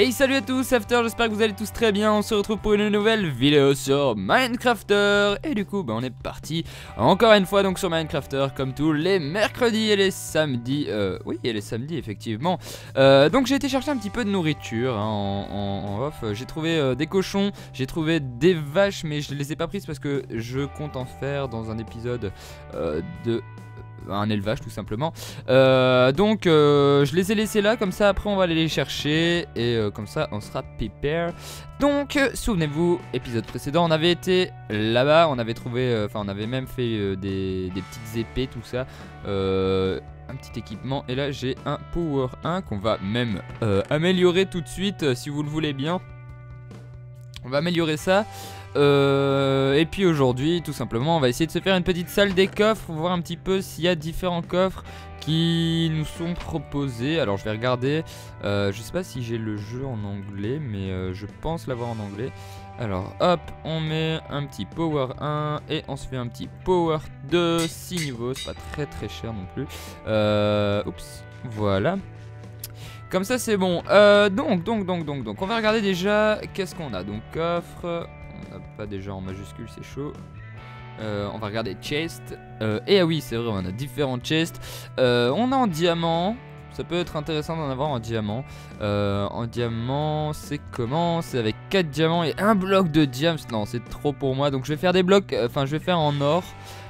Hey salut à tous, After, j'espère que vous allez tous très bien, on se retrouve pour une nouvelle vidéo sur Minecrafter Et du coup, bah, on est parti encore une fois donc sur Minecrafter comme tous les mercredis et les samedis euh, Oui, et les samedis effectivement euh, Donc j'ai été chercher un petit peu de nourriture hein, en, off, j'ai trouvé euh, des cochons, j'ai trouvé des vaches mais je les ai pas prises parce que je compte en faire dans un épisode euh, de un élevage tout simplement. Euh, donc euh, je les ai laissés là, comme ça après on va aller les chercher et euh, comme ça on sera pépère. Donc souvenez-vous, épisode précédent, on avait été là-bas, on avait trouvé, enfin on avait même fait des, petites épées, tout ça. un petit équipement et là j'ai un power 1 qu'on va même améliorer tout de suite si vous le voulez bien on va améliorer ça euh, et puis aujourd'hui, tout simplement, on va essayer de se faire une petite salle des coffres, voir un petit peu s'il y a différents coffres qui nous sont proposés. Alors je vais regarder, euh, je sais pas si j'ai le jeu en anglais, mais euh, je pense l'avoir en anglais. Alors hop, on met un petit Power 1 et on se fait un petit Power 2, 6 niveaux, c'est pas très très cher non plus. oups, voilà. Comme ça c'est bon. donc, donc, donc, donc, donc, on va regarder déjà qu'est-ce qu'on a. Donc, coffre, déjà en majuscule, c'est chaud. Euh, on va regarder chest. Euh, et ah oui, c'est vrai, on a différents chests. Euh, on a en diamant. Ça peut être intéressant d'en avoir en diamant. en diamant, c'est comment C'est avec 4 diamants et un bloc de diamants. Non, c'est trop pour moi. Donc je vais faire des blocs. Enfin, je vais faire en or.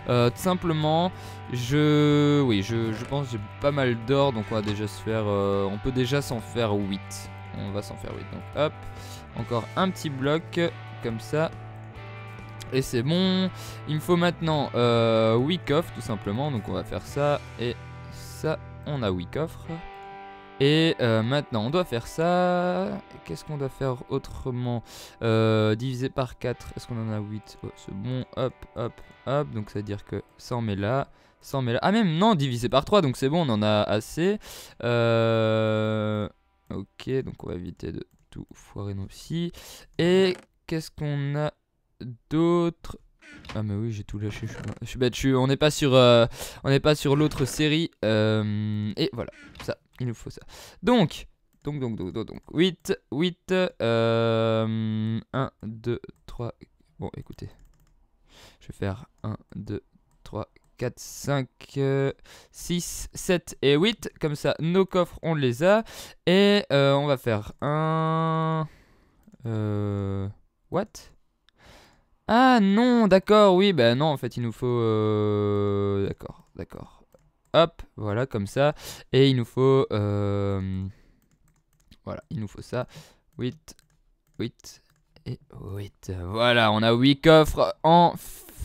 tout simplement, je. Oui, je, je pense j'ai pas mal d'or. Donc on va déjà se faire. on peut déjà s'en faire 8. On va s'en faire 8. Donc hop. Encore un petit bloc. Comme ça et c'est bon. Il me faut maintenant euh, week tout simplement. Donc on va faire ça et ça. On a week coffres Et euh, maintenant on doit faire ça. Qu'est-ce qu'on doit faire autrement euh, Diviser par 4. Est-ce qu'on en a 8 C'est bon. Hop, hop, hop. Donc ça veut dire que ça en met là. Ça met là. Ah même non, divisé par 3. Donc c'est bon, on en a assez. Euh, ok, donc on va éviter de tout foirer nous aussi. Et qu'est-ce qu'on a d'autres... Ah mais oui j'ai tout lâché, je suis, bête, on n'est pas sur, euh, on n'est pas sur l'autre série, euh, et voilà, ça, il nous faut ça. Donc, donc, donc, donc, donc, 8, 8, 1, 2, 3, bon écoutez, je vais faire 1, 2, 3, 4, 5, 6, 7 et 8, comme ça nos coffres on les a, et euh, on va faire un... what ah non, d'accord, oui, bah non, en fait, il nous faut... Euh... D'accord, d'accord. Hop, voilà, comme ça. Et il nous faut... Euh, voilà, il nous faut ça. 8, 8 et 8. Voilà, on a 8 coffres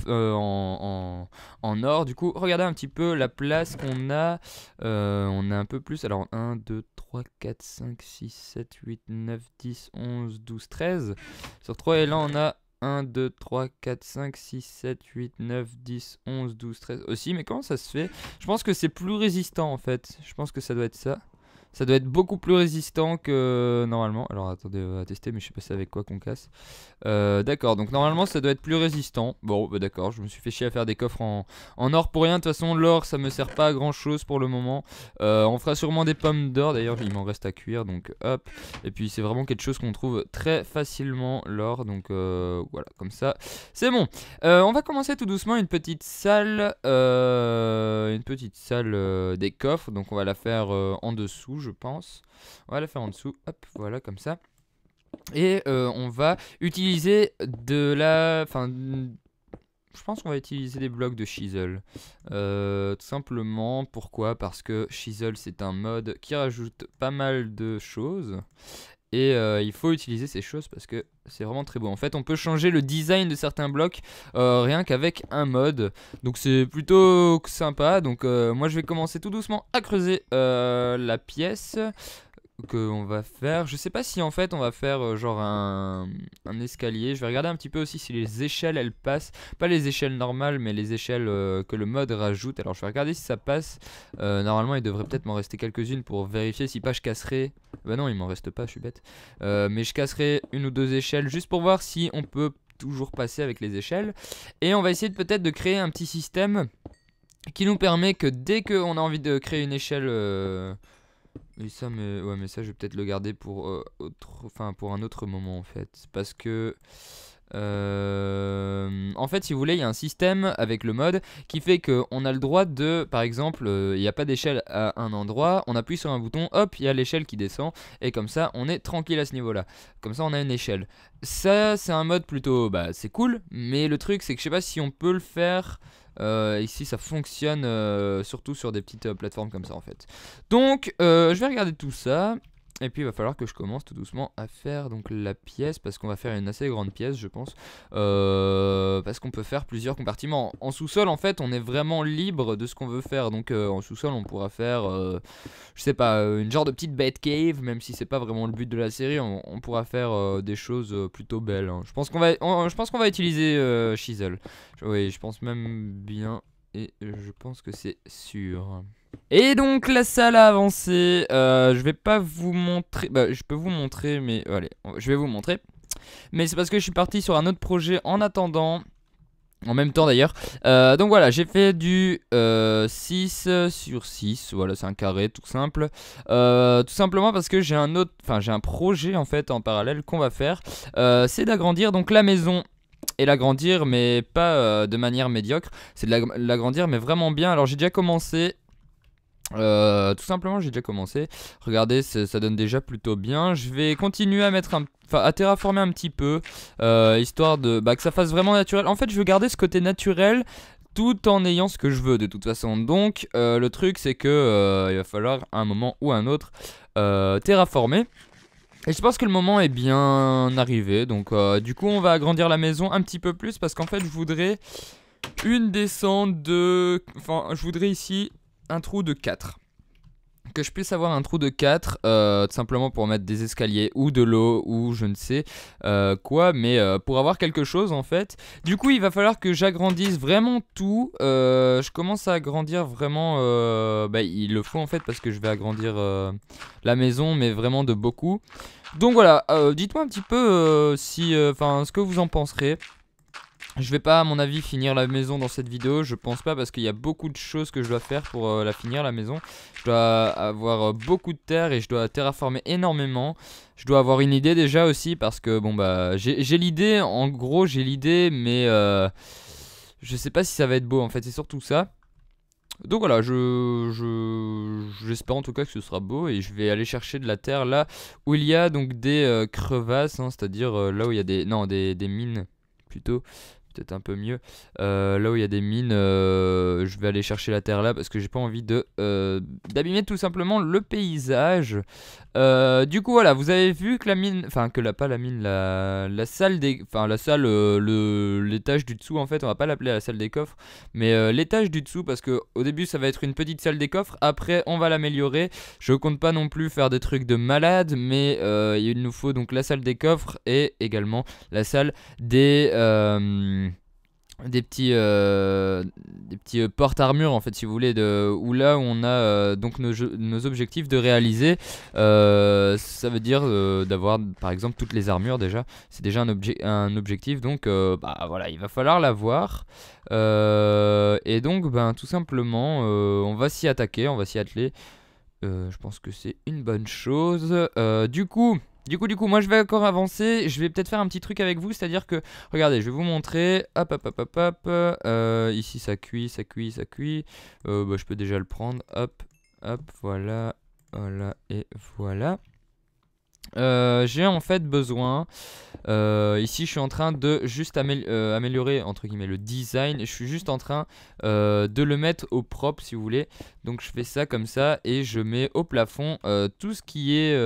euh, en... en, en, or du coup regardez un petit peu la place qu'on a euh, on a un peu plus alors 1 2 3 4 5 6 7 8 9 10 11 12 13 sur 3 et là on a 1, 2, 3, 4, 5, 6, 7, 8, 9, 10, 11, 12, 13 aussi. Mais comment ça se fait Je pense que c'est plus résistant en fait. Je pense que ça doit être ça. Ça doit être beaucoup plus résistant que normalement. Alors attendez, on va tester, mais je sais pas si avec quoi qu'on casse. Euh, d'accord, donc normalement ça doit être plus résistant. Bon, bah d'accord, je me suis fait chier à faire des coffres en, or pour rien. De toute façon, l'or ça me sert pas à grand chose pour le moment. Euh, on fera sûrement des pommes d'or, d'ailleurs il m'en reste à cuire, donc hop. Et puis c'est vraiment quelque chose qu'on trouve très facilement, l'or. Donc euh, voilà, comme ça, c'est bon. on va commencer tout doucement une petite salle, une petite salle des coffres. Donc on va la faire en dessous je pense. On va la faire en dessous. Hop, voilà, comme ça. Et euh, on va utiliser de la... Enfin, je pense qu'on va utiliser des blocs de chisel. Euh, tout simplement, pourquoi Parce que chisel c'est un mode qui rajoute pas mal de choses et euh, il faut utiliser ces choses parce que c'est vraiment très beau. En fait, on peut changer le design de certains blocs euh, rien qu'avec un mode. Donc c'est plutôt sympa. Donc euh, moi, je vais commencer tout doucement à creuser la pièce qu'on va faire. Je sais pas si en fait on va faire euh, genre un, escalier. Je vais regarder un petit peu aussi si les échelles elles passent. Pas les échelles normales mais les échelles euh, que le mode rajoute. Alors je vais regarder si ça passe. Euh, normalement il devrait peut-être m'en rester quelques-unes pour vérifier si pas je casserai. Bah non il m'en reste pas je suis bête. mais je casserai une ou deux échelles juste pour voir si on peut toujours passer avec les échelles. Et on va essayer peut-être de créer un petit système qui nous permet que dès qu'on a envie de créer une échelle mais ça, mais, ouais, mais ça, je vais peut-être le garder pour, euh, enfin, pour un autre moment, en fait. Parce que... Euh, en fait, si vous voulez, il y a un système avec le mode qui fait qu'on a le droit de, par exemple, euh, il n'y a pas d'échelle à un endroit, on appuie sur un bouton, hop, il y a l'échelle qui descend, et comme ça, on est tranquille à ce niveau-là. Comme ça, on a une échelle. Ça, c'est un mode plutôt, bah, c'est cool, mais le truc, c'est que je sais pas si on peut le faire euh, ici, ça fonctionne euh, surtout sur des petites euh, plateformes comme ça, en fait. Donc, je vais regarder tout ça. Et puis il va falloir que je commence tout doucement à faire donc la pièce parce qu'on va faire une assez grande pièce je pense euh, parce qu'on peut faire plusieurs compartiments en sous-sol en fait on est vraiment libre de ce qu'on veut faire donc euh, en sous-sol on pourra faire euh, je sais pas une genre de petite bed cave même si c'est pas vraiment le but de la série on, pourra faire des choses plutôt belles hein. je pense qu'on va je pense qu'on va utiliser chisel oui je pense même bien et je pense que c'est sûr et donc la salle a avancé, euh, je vais pas vous montrer, bah je peux vous montrer mais euh, allez, je vais vous montrer. Mais c'est parce que je suis parti sur un autre projet en attendant, en même temps d'ailleurs. Euh, donc voilà, j'ai fait du 6 sur 6, voilà c'est un carré tout simple. tout simplement parce que j'ai un autre, enfin j'ai un projet en fait en parallèle qu'on va faire. c'est d'agrandir donc la maison et l'agrandir mais pas de manière médiocre. C'est de l'agrandir mais vraiment bien. Alors j'ai déjà commencé euh, tout simplement, j'ai déjà commencé. Regardez, ça donne déjà plutôt bien. Je vais continuer à mettre un, à terraformer un petit peu, euh, histoire de bah, que ça fasse vraiment naturel. En fait, je veux garder ce côté naturel tout en ayant ce que je veux de toute façon. Donc, euh, le truc, c'est que il va falloir un moment ou un autre terraformer. Et je pense que le moment est bien arrivé. Donc, du coup, on va agrandir la maison un petit peu plus parce qu'en fait, je voudrais une descente de... Enfin, je voudrais ici un trou de 4. Que je puisse avoir un trou de 4, euh, tout simplement pour mettre des escaliers ou de l'eau ou je ne sais euh, quoi, mais euh, pour avoir quelque chose en fait. Du coup, il va falloir que j'agrandisse vraiment tout. je commence à agrandir vraiment. Bah, il le faut en fait parce que je vais agrandir la maison, mais vraiment de beaucoup. Donc voilà, dites-moi un petit peu si, enfin, ce que vous en penserez. Je vais pas, à mon avis, finir la maison dans cette vidéo, je pense pas, parce qu'il y a beaucoup de choses que je dois faire pour euh, la finir, la maison. Je dois avoir euh, beaucoup de terre et je dois terraformer énormément. Je dois avoir une idée déjà aussi, parce que, bon, bah, j'ai l'idée, en gros, j'ai l'idée, mais euh, je sais pas si ça va être beau, en fait, c'est surtout ça. Donc voilà, je j'espère en tout cas que ce sera beau et je vais aller chercher de la terre là où il y a donc des crevasses, hein, c'est-à-dire là où il y a des non des, des mines plutôt peut-être un peu mieux. Euh, là où il y a des mines, euh, je vais aller chercher la terre là parce que j'ai pas envie de euh, d'abîmer tout simplement le paysage. Euh, du coup voilà, vous avez vu que la mine, enfin que la pas la mine, la, la salle des, enfin la salle, l'étage du dessous en fait, on va pas l'appeler la salle des coffres, mais l'étage du dessous parce que au début ça va être une petite salle des coffres, après on va l'améliorer. Je compte pas non plus faire des trucs de malade, mais il nous faut donc la salle des coffres et également la salle des des petits euh, des petits euh, porte armures en fait si vous voulez de où là on a euh, donc nos, objectifs de réaliser ça veut dire d'avoir par exemple toutes les armures déjà c'est déjà un, un objectif donc bah voilà il va falloir l'avoir et donc ben tout simplement on va s'y attaquer on va s'y atteler je pense que c'est une bonne chose du coup du coup, du coup, moi je vais encore avancer, je vais peut-être faire un petit truc avec vous, c'est-à-dire que, regardez, je vais vous montrer, hop, hop, hop, hop, hop, euh, ici ça cuit, ça cuit, ça cuit, euh, bah, je peux déjà le prendre, hop, hop, voilà, voilà et voilà. Euh, j'ai en fait besoin, euh, ici je suis en train de juste euh, améliorer entre guillemets le design, je suis juste en train de le mettre au propre si vous voulez, donc je fais ça comme ça et je mets au plafond tout ce qui est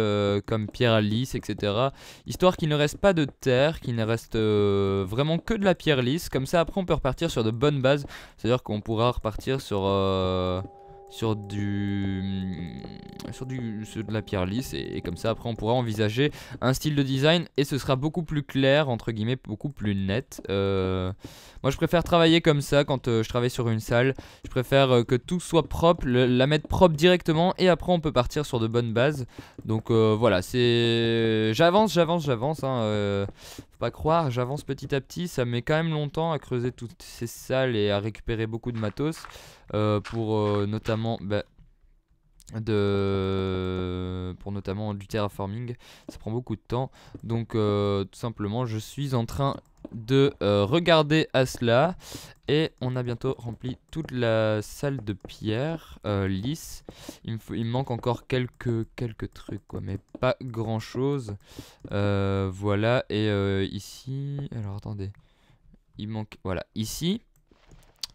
comme pierre lisse etc, histoire qu'il ne reste pas de terre, qu'il ne reste vraiment que de la pierre lisse, comme ça après on peut repartir sur de bonnes bases, c'est à dire qu'on pourra repartir sur... Mm, sur du sur du de la pierre lisse et, comme ça après on pourra envisager un style de design et ce sera beaucoup plus clair entre guillemets beaucoup plus net euh, moi je préfère travailler comme ça quand euh, je travaille sur une salle je préfère euh, que tout soit propre la mettre propre directement et après on peut partir sur de bonnes bases donc voilà c'est j'avance j'avance j'avance hein, pas croire, j'avance petit à petit, ça met quand même longtemps à creuser toutes ces salles et à récupérer beaucoup de matos. Euh, pour euh, notamment bah, de pour notamment du terraforming ça prend beaucoup de temps donc euh, tout simplement je suis en train de euh, regarder à cela et on a bientôt rempli toute la salle de pierre euh, lisse il me, il manque encore quelques quelques trucs mais pas grand chose voilà et ici alors attendez il manque voilà ici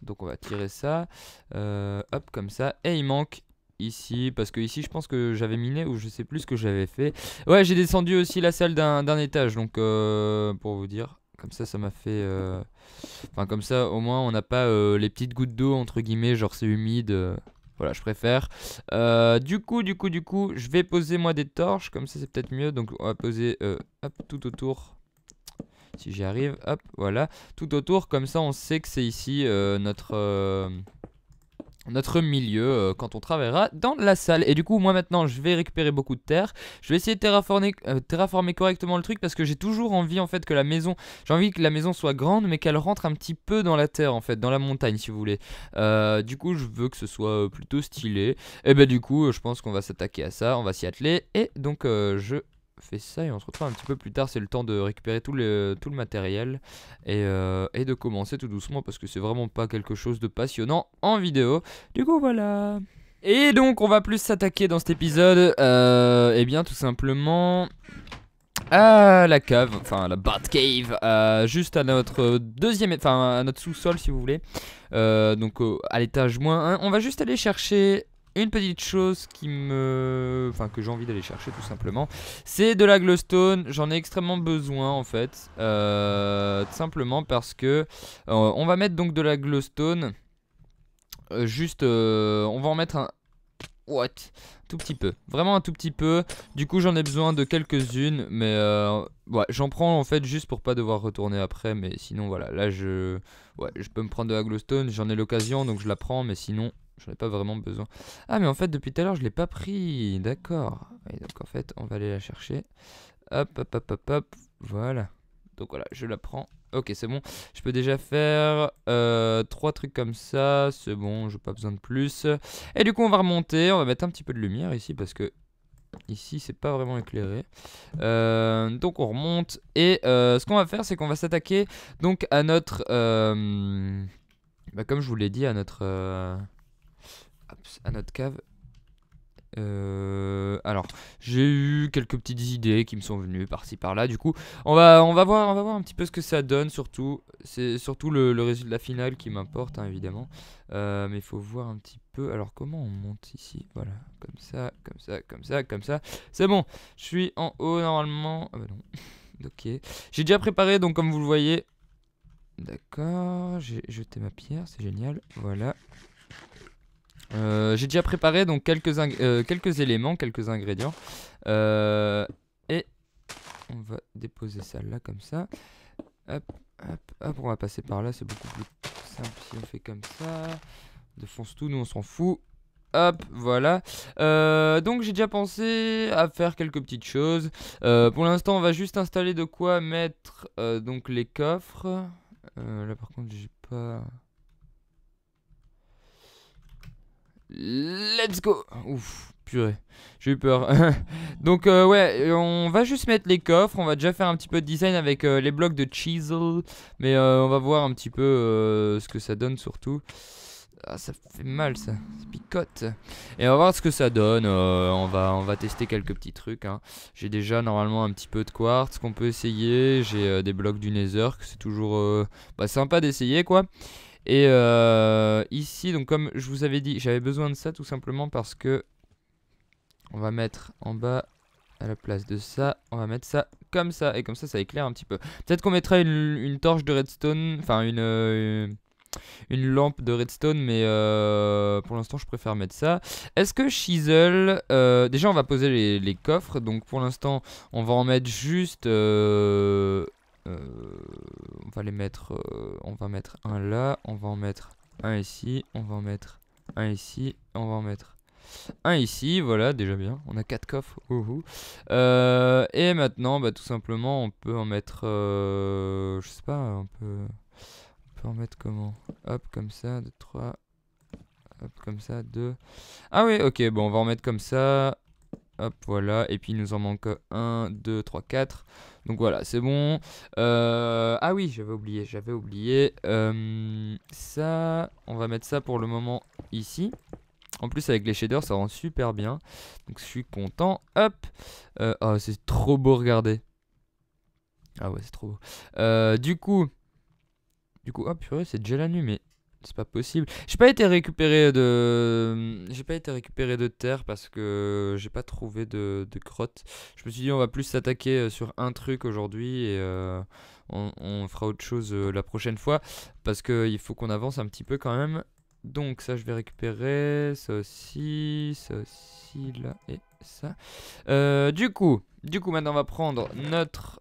donc on va tirer ça hop comme ça et il manque ici parce que ici je pense que j'avais miné ou je sais plus ce que j'avais fait ouais j'ai descendu aussi la salle d'un étage donc euh, pour vous dire comme ça ça m'a fait euh, enfin comme ça au moins on n'a pas euh, les petites gouttes d'eau entre guillemets genre c'est humide voilà je préfère du coup du coup du coup je vais poser moi des torches comme ça c'est peut-être mieux donc on va poser tout autour si j'y arrive hop voilà tout autour comme ça on sait que c'est ici notre notre milieu euh, quand on travaillera dans la salle. Et du coup, moi maintenant, je vais récupérer beaucoup de terre. Je vais essayer de terraformer, euh, terraformer correctement le truc parce que j'ai toujours envie en fait que la maison, j'ai envie que la maison soit grande mais qu'elle rentre un petit peu dans la terre en fait, dans la montagne si vous voulez. Euh, du coup, je veux que ce soit plutôt stylé. Et ben du coup, je pense qu'on va s'attaquer à ça, on va s'y atteler. Et donc, je fait ça et on se retrouve un petit peu plus tard. C'est le temps de récupérer tout le, tout le matériel euh, et, de commencer tout doucement parce que c'est vraiment pas quelque chose de passionnant en vidéo. Du coup, voilà. Et donc, on va plus s'attaquer dans cet épisode, Et euh, eh bien, tout simplement à la cave, enfin la Batcave, cave, euh, juste à notre deuxième, enfin à notre sous-sol si vous voulez, donc à l'étage moins 1. On va juste aller chercher une petite chose qui me... Enfin, que j'ai envie d'aller chercher tout simplement. C'est de la glowstone. J'en ai extrêmement besoin en fait. Euh, simplement parce que... Euh, on va mettre donc de la glowstone. Euh, juste... Euh, on va en mettre un... What Tout petit peu. Vraiment un tout petit peu. Du coup, j'en ai besoin de quelques-unes. Mais ouais, j'en prends en fait juste pour pas devoir retourner après. Mais sinon, voilà. Là, je... je peux me prendre de la glowstone. J'en ai l'occasion, donc je la prends. Mais sinon, J'en ai pas vraiment besoin. Ah, mais en fait, depuis tout à l'heure, je l'ai pas pris. D'accord. donc, en fait, on va aller la chercher. Hop, hop, hop, hop, hop. Voilà. Donc voilà, je la prends. Ok, c'est bon. Je peux déjà faire euh, trois trucs comme ça. C'est bon, j'ai pas besoin de plus. Et du coup, on va remonter. On va mettre un petit peu de lumière ici parce que ici, c'est pas vraiment éclairé. Euh, donc on remonte. Et euh, ce qu'on va faire, c'est qu'on va s'attaquer donc à notre... Bah, comme je vous l'ai dit, à notre à notre cave. Euh, alors, j'ai eu quelques petites idées qui me sont venues par-ci par-là. Du coup, on va, on va voir, on va voir un petit peu ce que ça donne. Surtout, c'est surtout le, résultat final qui m'importe, hein, évidemment. Euh, mais il faut voir un petit peu. Alors, comment on monte ici Voilà, comme ça, comme ça, comme ça, comme ça. C'est bon. Je suis en haut normalement. Ah bah non. ok. J'ai déjà préparé, donc comme vous le voyez. D'accord. J'ai jeté ma pierre, c'est génial. Voilà. Euh, j'ai déjà préparé donc quelques, euh, quelques éléments, quelques ingrédients. Euh, et on va déposer ça là comme ça. Hop, hop, hop, on va passer par là, c'est beaucoup plus simple si on fait comme ça. On défonce tout, nous on s'en fout. Hop, voilà. donc j'ai déjà pensé à faire quelques petites choses. pour l'instant, on va juste installer de quoi mettre donc les coffres. là par contre, j'ai pas... Let's go Ouf, purée, j'ai eu peur. Donc euh, ouais, on va juste mettre les coffres, on va déjà faire un petit peu de design avec euh, les blocs de chisel, mais euh, on va voir un petit peu ce que ça donne surtout. Ah, ça fait mal ça, ça picote. Et on va voir ce que ça donne, on, va, on va tester quelques petits trucs. Hein. J'ai déjà normalement un petit peu de quartz qu'on peut essayer, j'ai des blocs du nether, que c'est toujours bah, sympa d'essayer quoi. Et euh, ici, donc comme je vous avais dit, j'avais besoin de ça tout simplement parce que on va mettre en bas à la place de ça, on va mettre ça comme ça. Et comme ça, ça éclaire un petit peu. Peut-être qu'on mettra une, torche de redstone, enfin une, euh, une, lampe de redstone, mais euh, pour l'instant, je préfère mettre ça. Est-ce que Chisel... déjà, on va poser les, coffres, donc pour l'instant, on va en mettre juste... Euh, on va les mettre, euh, on va mettre un là, on va en mettre un ici, on va en mettre un ici, on va en mettre un ici, voilà, déjà bien. On a quatre coffres. Euh, et maintenant, bah, tout simplement, on peut en mettre... je sais pas, on peut, on peut en mettre comment Hop, comme ça, 2, 3... Hop, comme ça, 2... Ah oui, ok, bon, on va en mettre comme ça. Hop, voilà. Et puis il nous en manque 1, 2, 3, 4. Donc voilà, c'est bon. Euh, ah oui, j'avais oublié, j'avais oublié. Euh, ça, on va mettre ça pour le moment ici. En plus avec les shaders ça rend super bien Donc je suis content Hop euh, oh, c'est trop beau regardez Ah ouais c'est trop beau euh, Du coup Du coup hop, c'est déjà la nuit mais c'est pas possible. J'ai pas été récupéré de. J'ai pas été récupéré de terre parce que j'ai pas trouvé de, de, Je me suis dit, on va plus s'attaquer euh, sur un truc aujourd'hui et euh, on, fera autre chose euh, la prochaine fois parce que il faut qu'on avance un petit peu quand même. Donc, ça, je vais récupérer. Ça aussi, ça aussi, là et ça. du coup, du coup, maintenant, on va prendre notre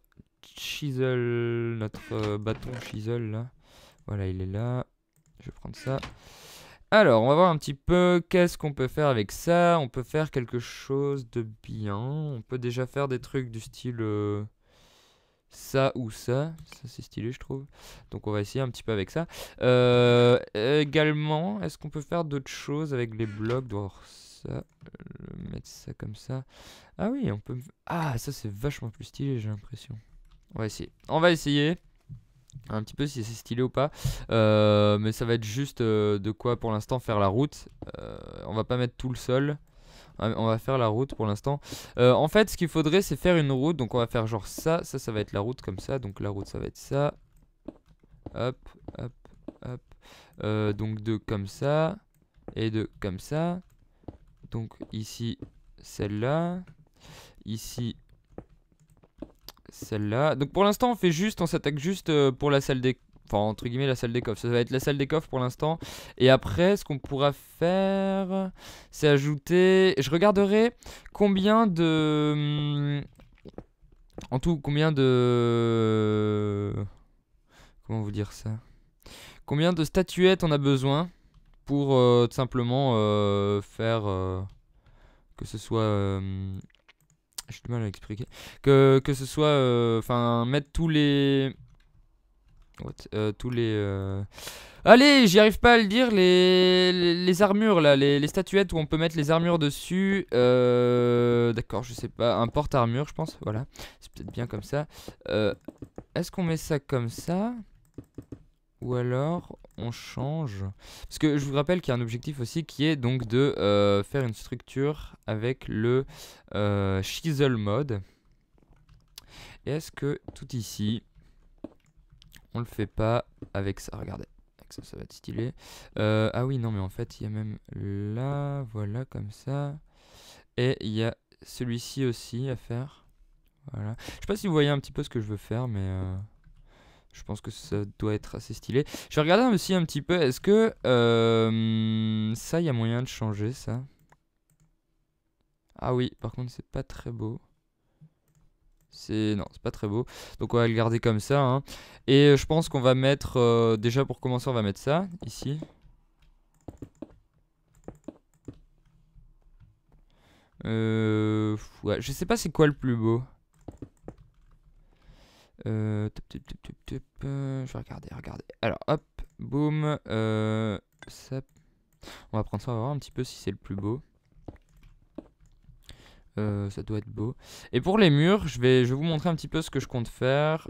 chisel, notre bâton chisel là. Voilà, il est là. Je vais prendre ça. Alors, on va voir un petit peu qu'est-ce qu'on peut faire avec ça. On peut faire quelque chose de bien. On peut déjà faire des trucs du style euh, ça ou ça. Ça, c'est stylé, je trouve. Donc, on va essayer un petit peu avec ça. Euh, également, est-ce qu'on peut faire d'autres choses avec les blocs D'or ça, mettre ça comme ça. Ah oui, on peut... Ah, ça, c'est vachement plus stylé, j'ai l'impression. On va essayer. On va essayer un petit peu si c'est stylé ou pas. Euh, mais ça va être juste euh, de quoi pour l'instant faire la route. Euh, on va pas mettre tout le sol. Ah, on va faire la route pour l'instant. en fait, ce qu'il faudrait, c'est faire une route. Donc on va faire genre ça. Ça, ça va être la route comme ça. Donc la route, ça va être ça. Hop, hop, hop. donc de comme ça. Et de comme ça. Donc ici, celle-là. Ici, celle-là. Donc pour l'instant, on fait juste, on s'attaque juste euh, pour la salle des... Enfin, entre guillemets, la salle des coffres. Ça va être la salle des coffres pour l'instant. Et après, ce qu'on pourra faire, c'est ajouter... Je regarderai combien de... En tout, combien de... Comment vous dire ça Combien de statuettes on a besoin pour euh, tout simplement euh, faire... que ce soit j'ai du mal à expliquer. Que, ce soit. Euh, enfin, mettre tous les. Euh, tous les. Euh, allez, j'y arrive pas à le dire. Les, les, armures là, les, statuettes où on peut mettre les armures dessus. D'accord, je sais pas. Un porte-armure, je pense. Voilà. C'est peut-être bien comme ça. Est-ce qu'on met ça comme ça ou alors, on change. Parce que je vous rappelle qu'il y a un objectif aussi qui est donc de euh, faire une structure avec le chisel euh, mode. Est-ce que tout ici, on le fait pas avec ça Regardez, ça, ça va être stylé. Euh, ah oui, non, mais en fait, il y a même là, voilà, comme ça. Et il y a celui-ci aussi à faire. Voilà. Je sais pas si vous voyez un petit peu ce que je veux faire, mais... Je pense que ça doit être assez stylé. Je vais regarder aussi un petit peu. Est-ce que euh, ça, il y a moyen de changer ça Ah oui, par contre, c'est pas très beau. C'est non, c'est pas très beau. Donc on va le garder comme ça. Hein. Et je pense qu'on va mettre euh, déjà pour commencer, on va mettre ça ici. Euh, je sais pas c'est quoi le plus beau. Euh, euh, je vais regarder, regarder. Alors, hop, boum. Euh, on va prendre ça, on va voir un petit peu si c'est le plus beau. ça doit être beau. Et pour les murs, je vais, je vous montrer un petit peu ce que je compte faire.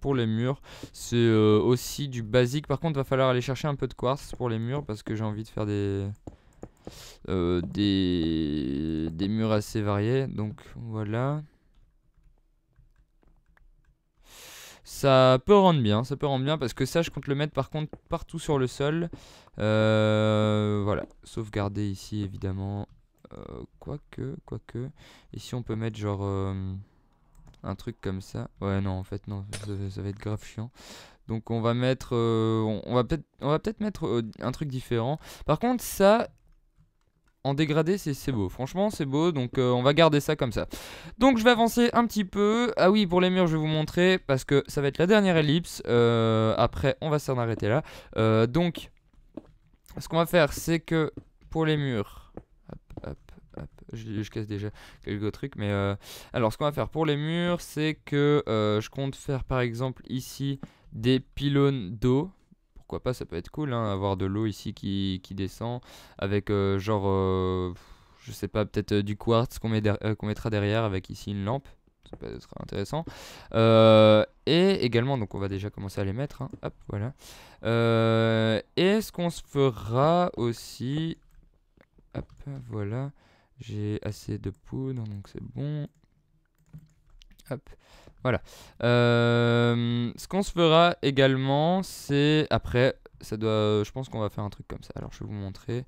pour les murs, c'est aussi du basique. Par contre, il va falloir aller chercher un peu de quartz pour les murs parce que j'ai envie de faire des... des... des murs assez variés. Donc, voilà. Ça peut rendre bien, ça peut rendre bien parce que ça je compte le mettre par contre partout sur le sol. Euh, voilà, sauvegarder ici évidemment. Euh, quoique, quoique. Ici on peut mettre genre euh, un truc comme ça. Ouais non en fait non, ça, va être grave chiant. Donc on va mettre, va peut on va peut-être mettre un truc différent. Par contre ça, en dégradé, c'est beau. Franchement, c'est beau, donc euh, on va garder ça comme ça. Donc je vais avancer un petit peu. Ah oui, pour les murs, je vais vous montrer, parce que ça va être la dernière ellipse. Euh, après, on va s'en arrêter là. Euh, donc, ce qu'on va faire, c'est que pour les murs... Hop, hop, hop, je, je, casse déjà quelques trucs, mais... alors, ce qu'on va faire pour les murs, c'est que je compte faire, par exemple, ici, des pylônes d'eau pourquoi pas, ça peut être cool, hein, avoir de l'eau ici qui, descend, avec euh, genre, euh, je sais pas, peut-être euh, du quartz qu'on met mettra derrière avec ici une lampe, ça peut être intéressant. et également, donc on va déjà commencer à les mettre, hein. hop, voilà. et ce qu'on se fera aussi, hop, voilà, j'ai assez de poudre, donc c'est bon. Hop. Voilà. Euh, ce qu'on se fera également, c'est après, ça doit, je pense qu'on va faire un truc comme ça. Alors je vais vous montrer.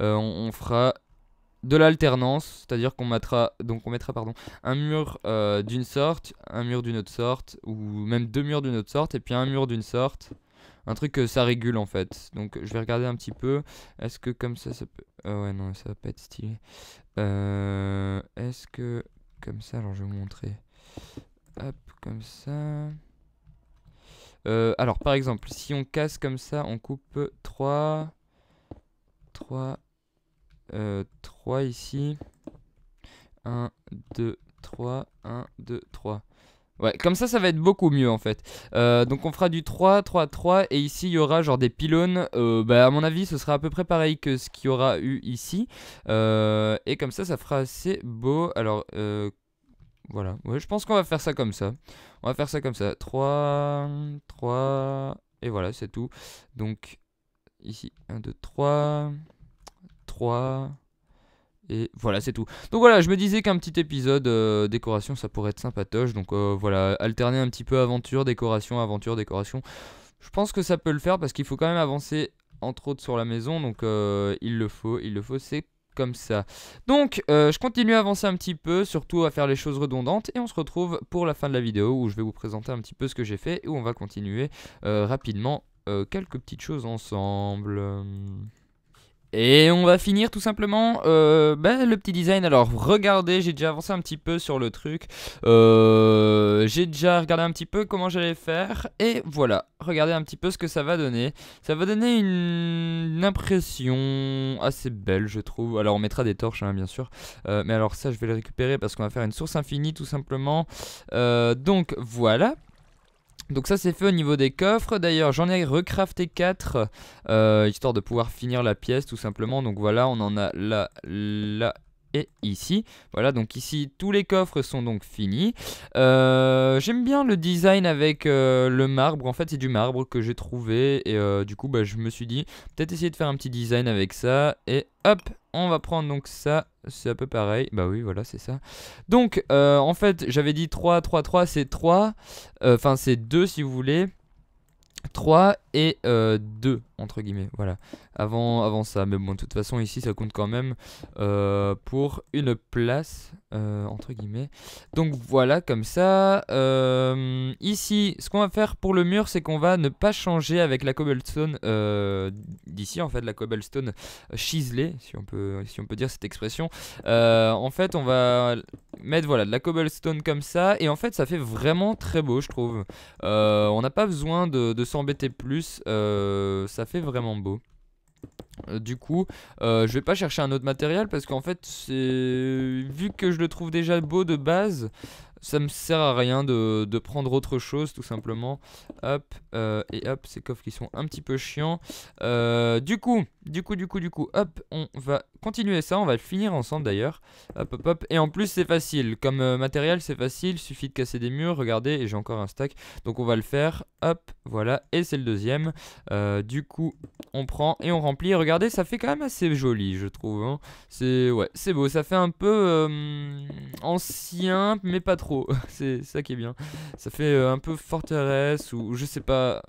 Euh, on, fera de l'alternance, c'est-à-dire qu'on mettra, donc on mettra pardon, un mur euh, d'une sorte, un mur d'une autre sorte, ou même deux murs d'une autre sorte, et puis un mur d'une sorte. Un truc que ça régule en fait. Donc je vais regarder un petit peu. Est-ce que comme ça, ça peut... Ah ouais non, ça va pas être stylé. Est-ce que comme ça, alors je vais vous montrer. Hop, comme ça. Euh, alors, par exemple, si on casse comme ça, on coupe 3, 3, 3 ici. 1, 2, 3, 1, 2, 3. Ouais, comme ça, ça va être beaucoup mieux en fait. Euh, donc on fera du 3, 3, 3. Et ici, il y aura genre des pylônes. Euh, bah, à mon avis, ce sera à peu près pareil que ce qu'il y aura eu ici. Euh, et comme ça, ça fera assez beau. Alors, euh, voilà, je pense qu'on va faire ça comme ça. On va faire ça comme ça. 3, 3, et voilà, c'est tout. Donc, ici, 1, 2, 3, 3, et voilà, c'est tout. Donc voilà, je me disais qu'un petit épisode euh, décoration, ça pourrait être sympatoche. Donc euh, voilà, alterner un petit peu aventure, décoration, aventure, décoration. Je pense que ça peut le faire parce qu'il faut quand même avancer, entre autres, sur la maison. Donc euh, il le faut, il le faut, c'est ça. Donc, euh, je continue à avancer un petit peu, surtout à faire les choses redondantes, et on se retrouve pour la fin de la vidéo où je vais vous présenter un petit peu ce que j'ai fait, et où on va continuer euh, rapidement euh, quelques petites choses ensemble. Et on va finir tout simplement euh, bah, le petit design. Alors regardez, j'ai déjà avancé un petit peu sur le truc. Euh, j'ai déjà regardé un petit peu comment j'allais faire. Et voilà, regardez un petit peu ce que ça va donner. Ça va donner une, impression assez belle je trouve. Alors on mettra des torches hein, bien sûr. Euh, mais alors ça je vais le récupérer parce qu'on va faire une source infinie tout simplement. donc voilà. Donc ça c'est fait au niveau des coffres, d'ailleurs j'en ai recrafté 4, euh, histoire de pouvoir finir la pièce tout simplement, donc voilà on en a là, là et ici. Voilà, donc ici, tous les coffres sont donc finis. Euh, j'aime bien le design avec euh, le marbre. En fait, c'est du marbre que j'ai trouvé. Et euh, du coup, bah, je me suis dit, peut-être essayer de faire un petit design avec ça. Et hop, on va prendre donc ça. C'est un peu pareil. Bah oui, voilà, c'est ça. Donc, en fait, j'avais dit 3, 3, 3, c'est 3. Enfin, c'est 2 si vous voulez. 3 et 2 entre guillemets voilà avant, ça. Mais bon, de toute façon, ici, ça compte quand même euh, pour une place, euh, entre guillemets. Donc voilà, comme ça. Euh, ici, ce qu'on va faire pour le mur, c'est qu'on va ne pas changer avec la cobblestone d'ici, en fait, la cobblestone chiselée, si on peut, si on peut dire cette expression. en fait, on va mettre voilà, de la cobblestone comme ça. Et en fait, ça fait vraiment très beau, je trouve. on n'a pas besoin de s'embêter plus. ça fait vraiment beau. Euh, du coup, euh, je vais pas chercher un autre matériel parce qu'en fait, vu que je le trouve déjà beau de base, ça me sert à rien de, prendre autre chose tout simplement. Hop, euh, et hop, ces coffres qui sont un petit peu chiants. Euh, du coup, du coup, du coup, du coup, hop, on va continuer ça, on va le finir ensemble d'ailleurs. Hop, hop, hop, et en plus c'est facile, comme euh, matériel c'est facile, suffit de casser des murs, regardez, et j'ai encore un stack, donc on va le faire, hop, voilà, et c'est le deuxième. du coup, on prend et on remplit, regardez, ça fait quand même assez joli je trouve, hein. c'est ouais, beau, ça fait un peu ancien, mais pas trop c'est ça qui est bien. Ça fait euh, un peu forteresse ou je sais pas.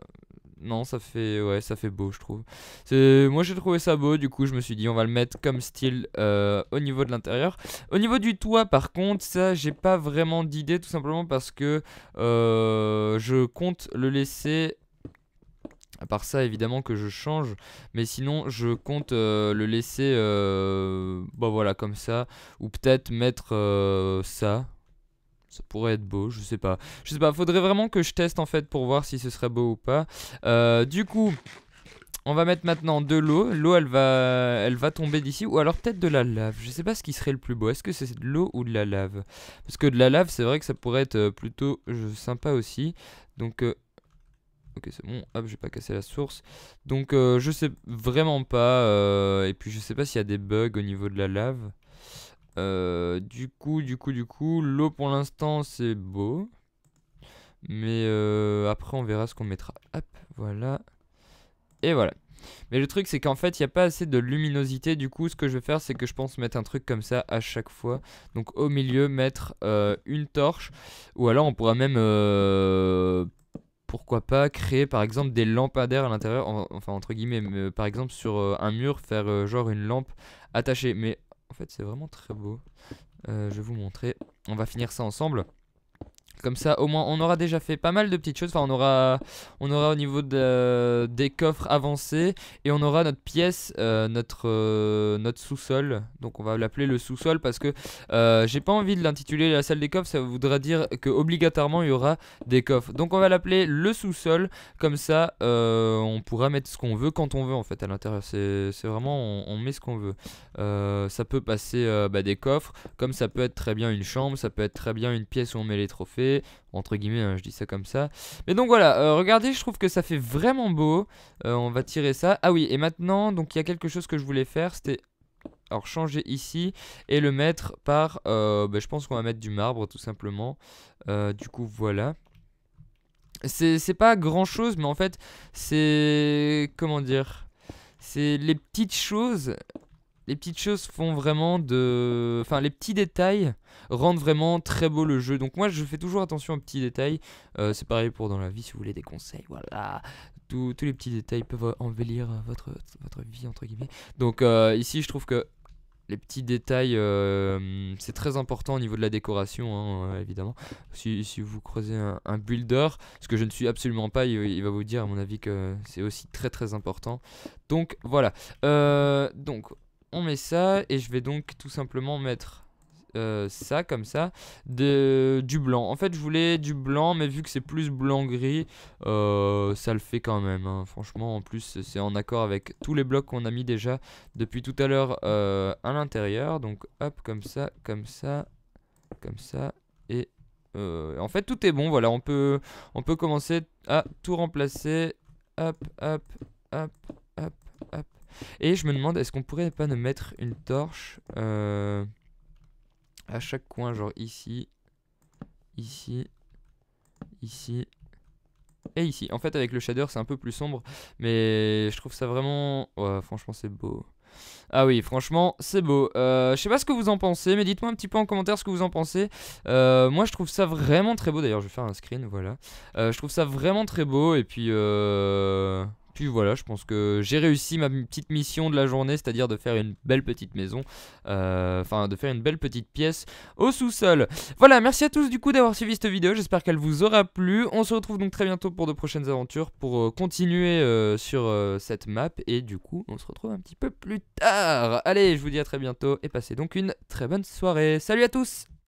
Non, ça fait ouais, ça fait beau, je trouve. c'est Moi, j'ai trouvé ça beau. Du coup, je me suis dit, on va le mettre comme style euh, au niveau de l'intérieur. Au niveau du toit, par contre, ça, j'ai pas vraiment d'idée, tout simplement parce que euh, je compte le laisser à part ça, évidemment que je change, mais sinon je compte le laisser, euh, bon bah, voilà comme ça, ou peut-être mettre ça, ça pourrait être beau, je sais pas. Je sais pas, faudrait vraiment que je teste en fait pour voir si ce serait beau ou pas. Euh, du coup, on va mettre maintenant de l'eau. L'eau, elle va, elle va tomber d'ici. Ou alors peut-être de la lave. Je sais pas ce qui serait le plus beau. Est-ce que c'est de l'eau ou de la lave Parce que de la lave, c'est vrai que ça pourrait être euh, plutôt sympa aussi. Donc... Euh, ok, c'est bon. Hop, j'ai pas cassé la source. Donc, je sais vraiment pas. et puis, je sais pas s'il y a des bugs au niveau de la lave. Euh, du coup, du coup, du coup, l'eau pour l'instant c'est beau. Mais euh, après on verra ce qu'on mettra. Hop, voilà. Et voilà. Mais le truc c'est qu'en fait il n'y a pas assez de luminosité. Du coup ce que je vais faire c'est que je pense mettre un truc comme ça à chaque fois. Donc au milieu mettre euh, une torche. Ou alors on pourra même... pourquoi pas créer par exemple des lampadaires à l'intérieur. enfin entre guillemets. par exemple sur un mur faire genre une lampe attachée. Mais en fait, c'est vraiment très beau. Euh, je vais vous montrer. On va finir ça ensemble. Comme ça, au moins, on aura déjà fait pas mal de petites choses. Enfin, on aura, on aura au niveau de, des coffres avancés et on aura notre pièce, euh, notre, euh, notre sous-sol. Donc, on va l'appeler le sous-sol parce que euh, j'ai pas envie de l'intituler la salle des coffres. Ça voudra dire que obligatoirement il y aura des coffres. Donc, on va l'appeler le sous-sol. Comme ça, on pourra mettre ce qu'on veut quand on veut en fait à l'intérieur. C'est vraiment, on, met ce qu'on veut. ça peut passer bah, des coffres, comme ça peut être très bien une chambre, ça peut être très bien une pièce où on met les trophées entre guillemets, hein, je dis ça comme ça. Mais donc voilà, euh, regardez, je trouve que ça fait vraiment beau. Euh, on va tirer ça. Ah oui, et maintenant, donc il y a quelque chose que je voulais faire, c'était... Alors changer ici et le mettre par... Euh, ben, je pense qu'on va mettre du marbre tout simplement. du coup voilà. C'est pas grand chose mais en fait c'est... Comment dire c'est les petites choses les petites choses font vraiment de... Enfin, les petits détails rendent vraiment très beau le jeu. Donc moi, je fais toujours attention aux petits détails. Euh, c'est pareil pour dans la vie, si vous voulez des conseils, voilà. tous les petits détails peuvent embellir votre, votre vie, entre guillemets. Donc euh, ici, je trouve que les petits détails, euh, c'est très important au niveau de la décoration, hein, évidemment. Si, vous creusez un, builder, ce que je ne suis absolument pas, il, va vous dire, à mon avis, que c'est aussi très très important. Donc voilà. donc on met ça et je vais donc tout simplement mettre euh, ça comme ça de, du blanc en fait je voulais du blanc mais vu que c'est plus blanc gris euh, ça le fait quand même hein. franchement en plus c'est en accord avec tous les blocs qu'on a mis déjà depuis tout à l'heure euh, à l'intérieur donc hop comme ça comme ça comme ça et en fait tout est bon voilà on peut on peut commencer à tout remplacer hop hop hop et je me demande, est-ce qu'on pourrait pas nous mettre une torche euh, à chaque coin, genre ici, ici, ici et ici. En fait, avec le shader, c'est un peu plus sombre, mais je trouve ça vraiment... franchement, c'est beau. Ah oui, franchement, c'est beau. Euh, je sais pas ce que vous en pensez, mais dites-moi un petit peu en commentaire ce que vous en pensez. Euh, moi, je trouve ça vraiment très beau. D'ailleurs, je vais faire un screen, voilà. je trouve ça vraiment très beau, et puis... Euh... Puis voilà, je pense que j'ai réussi ma petite mission de la journée, c'est-à-dire de faire une belle petite maison, euh, enfin de faire une belle petite pièce au sous-sol. Voilà, merci à tous du coup d'avoir suivi cette vidéo, j'espère qu'elle vous aura plu. On se retrouve donc très bientôt pour de prochaines aventures, pour euh, continuer euh, sur cette map, et du coup on se retrouve un petit peu plus tard. Allez, je vous dis à très bientôt, et passez donc une très bonne soirée. Salut à tous